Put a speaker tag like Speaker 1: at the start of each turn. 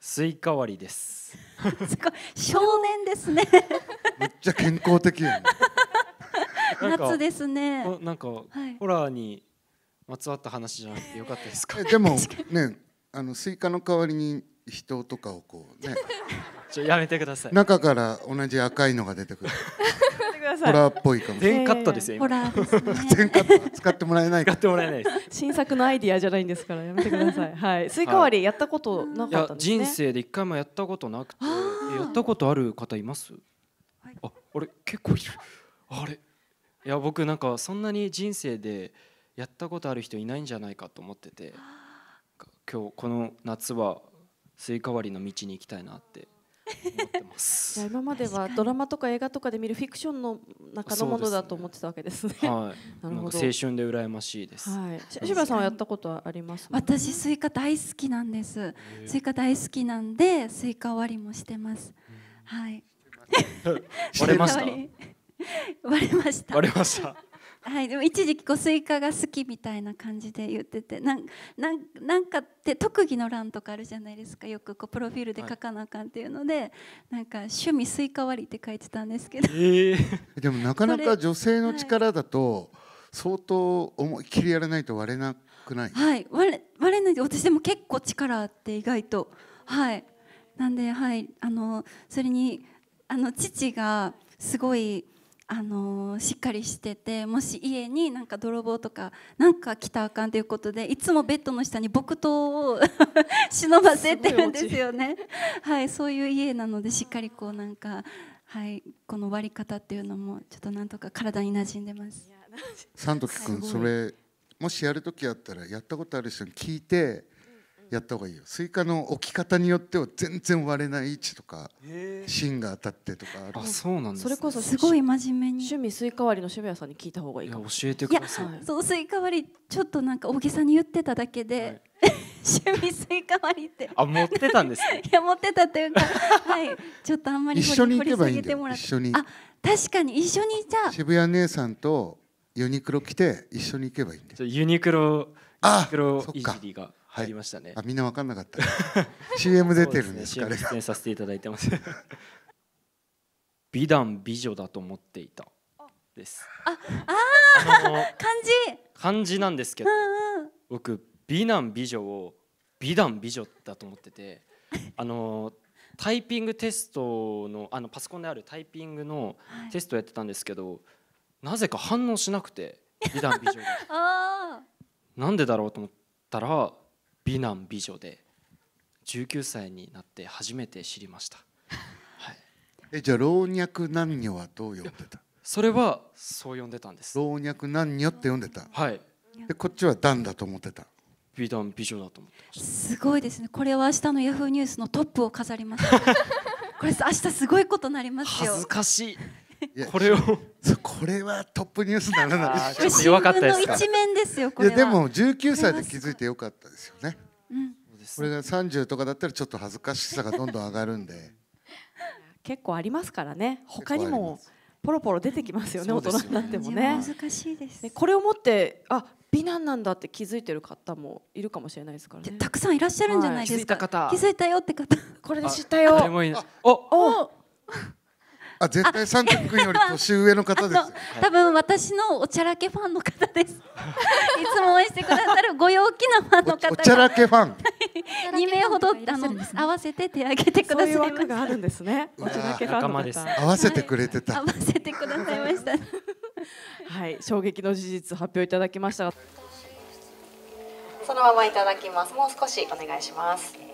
Speaker 1: スイカ割りです。す
Speaker 2: ごい少年ですね。めっちゃ健康的
Speaker 1: や 夏ですね。なんか、ホラーにまつわった話じゃなくてよかったですか。でも
Speaker 3: ね、あのスイカの代わりに人とかをこうね。
Speaker 1: ちょやめてください。中か
Speaker 3: ら同じ赤いのが出てくる。ださい。ホラーっぽい感じ。全カットですよ。ホラー、ね、全カット使ってもらえない。使ってもらえないで
Speaker 2: す。新作のアイディアじゃないんですからやめてくださ い。はい。スイカ割りやったことなかったんで
Speaker 1: すね。人生で一回もやったことなくて、やったことある方います？あ、あれ結構いる。あれ、いや僕なんかそんなに人生でやったことある人いないんじゃないかと思ってて、今日この夏はスイカ割りの道に行きたいなって。
Speaker 2: じゃあ今まではドラマとか映画とかで見るフィクションの中のものだと思ってたわけですね。
Speaker 1: すねはい、なるほど。青春で羨ましいです。
Speaker 2: はい。柴さんはやったことはあります、ね？私スイカ大好きなんです。スイカ大好きなんでスイカ割りもしてます。はい。割れました。割れました。割れました。はい、でも一時期こうスイカが好きみたいな感じで言っててなんなんかって特技の欄とかあるじゃないですかよくこうプロフィールで書かなあかんっていうので、はい、なんか趣味スイカ割りって書いてたんですけど、
Speaker 3: えー、でもなかなか女性の力だと相当思いっきりやらないと割れなくない、
Speaker 2: はい、割れ割れない私でも結構力あって意外とはいなんではいあのそれにあの父がすごい。あのしっかりしててもし家になんか泥棒とかなんか来たらあかんということでいつもベッドの下に木刀を 忍ばせてるんですよね はい、そういう家なのでしっかりこうなんか、はい、この割り方っていうのもちょっとなんとか体に馴染んでます。
Speaker 3: サンド君それもしやる時あったらやったことある人に聞いてやった方がいいよスイカの置き方によっては全然割れない位置とか芯が当たってとかあるあそうなんです、ね、それこ
Speaker 2: そすごい真面目に趣味スイカ割りの渋谷さんに聞いた方が
Speaker 3: いいかも教えてください
Speaker 1: いや
Speaker 2: そうスイカ割りちょっとなんか大げさに言ってただけで、はい、趣味スイカ割
Speaker 1: りってあ持ってたんで
Speaker 2: す、いや持ってたっていうか はいちょっとあんまり一緒に行けばいいんだよ一
Speaker 3: 緒にあ確かに一緒にじゃあ渋谷姉さんとユニクロ来て一緒に行けばいいんだよユニクロユニクロいじりが入りましたね、はい、あみんな分かんなかった CM 出てるんですかね CM
Speaker 1: 出演させていただいてます 美男美女だと思っていたです
Speaker 2: あああ漢字
Speaker 1: 漢字なんですけど、うんうん、僕美男美女を美男美女だと思ってて あのタイピングテストのあのパソコンであるタイピングのテストやってたんですけど、はい、なぜか反応しなくて美男美女
Speaker 2: が
Speaker 1: なんでだろうと思ったら美男美女で19歳
Speaker 3: になって初めて知りました、はい、えじゃあ老若男女はどう呼んでたそれはそう呼んでたんです老若男女って呼んでたはいでこっちは男だと思ってた美男美女だと思っ
Speaker 2: てすごいですねこれは明日のヤフーニュースのトップを飾ります これ明日すごいことになりますよ恥ずか
Speaker 3: しいね。これを これはトップニュースにならない。ちょっと弱かったです一面ですよ。いやでも19歳で気づいてよかったですよね。うん。これが30とかだったらちょっと恥ずかしさがどんどん上がるんで。
Speaker 2: 結構ありますからね。他にもポロポロ出てきますよね。よね大人になってもね。難しいです。ね、これを持ってあ美男なんだって気づいてる方もいるかもしれないですからね。たくさんいらっしゃるんじゃないですか。はい、気づいた方。気づいたよって方。これで知ったよ。
Speaker 3: おお。あ絶対三ンタ君より年上の方です。多分
Speaker 2: 私のおちゃらけファンの方です。いつも応援してくださるご陽気なファンの方お。おちゃらけファン。二名ほどあの合わせて手挙げてくださいました。あるんですね。おちゃらけファンの方。合わせてくれてた。合わせてくださいました。はい、衝撃の事実発表いただきました。そのままいただきます。もう少しお願いします。